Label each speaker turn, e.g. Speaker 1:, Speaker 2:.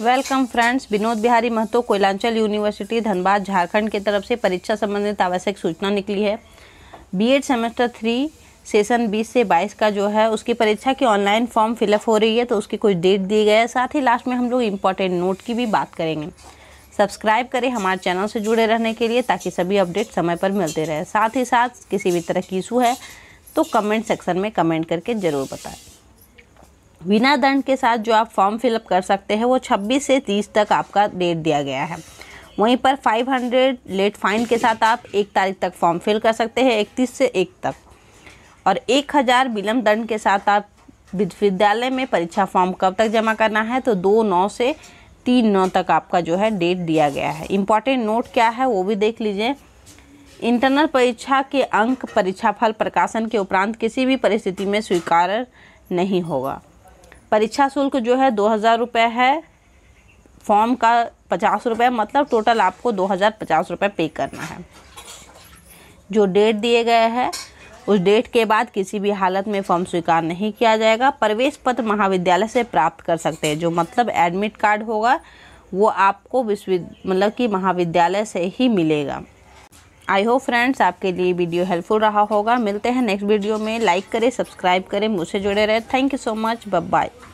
Speaker 1: welcome friends Vinod Bihari Mahato Koyalanchal university Dhanbad Jharkhand की तरफ से परीक्षा संबंधित आवश्यक सूचना निकली है बीएड सेमेस्टर थ्री सेशन 20 से 22 का जो है उसकी परीक्षा की ऑनलाइन फॉर्म फिलअप हो रही है तो उसकी कुछ डेट दी गई है साथ ही लास्ट में हम लोग इम्पॉर्टेंट नोट की भी बात करेंगे सब्सक्राइब करें हमारे चैनल से जुड़े रहने के लिए ताकि सभी अपडेट समय पर मिलते रहे साथ ही साथ किसी भी तरह की इशू है तो कमेंट सेक्शन में कमेंट करके ज़रूर बताएँ बिना दंड के साथ जो आप फॉर्म फिलअप कर सकते हैं वो 26 से 30 तक आपका डेट दिया गया है वहीं पर 500 लेट फाइन के साथ आप एक तारीख तक फॉर्म फिल कर सकते हैं इकतीस से एक तक और एक हज़ार विलम्ब दंड के साथ आप विश्वविद्यालय में परीक्षा फॉर्म कब तक जमा करना है तो दो नौ से तीन नौ तक आपका जो है डेट दिया गया है इम्पॉर्टेंट नोट क्या है वो भी देख लीजिए इंटरनल परीक्षा के अंक परीक्षाफल प्रकाशन के उपरांत किसी भी परिस्थिति में स्वीकार नहीं होगा परीक्षा शुल्क जो है दो हज़ार रुपये है फॉर्म का पचास रुपये मतलब टोटल आपको दो हज़ार पचास रुपये पे करना है जो डेट दिए गए हैं उस डेट के बाद किसी भी हालत में फॉर्म स्वीकार नहीं किया जाएगा प्रवेश पत्र महाविद्यालय से प्राप्त कर सकते हैं जो मतलब एडमिट कार्ड होगा वो आपको विश्व मतलब कि महाविद्यालय से ही मिलेगा आई होप फ्रेंड्स आपके लिए वीडियो हेल्पफुल रहा होगा मिलते हैं नेक्स्ट वीडियो में लाइक करें सब्सक्राइब करें मुझसे जुड़े रहे thank you so much bye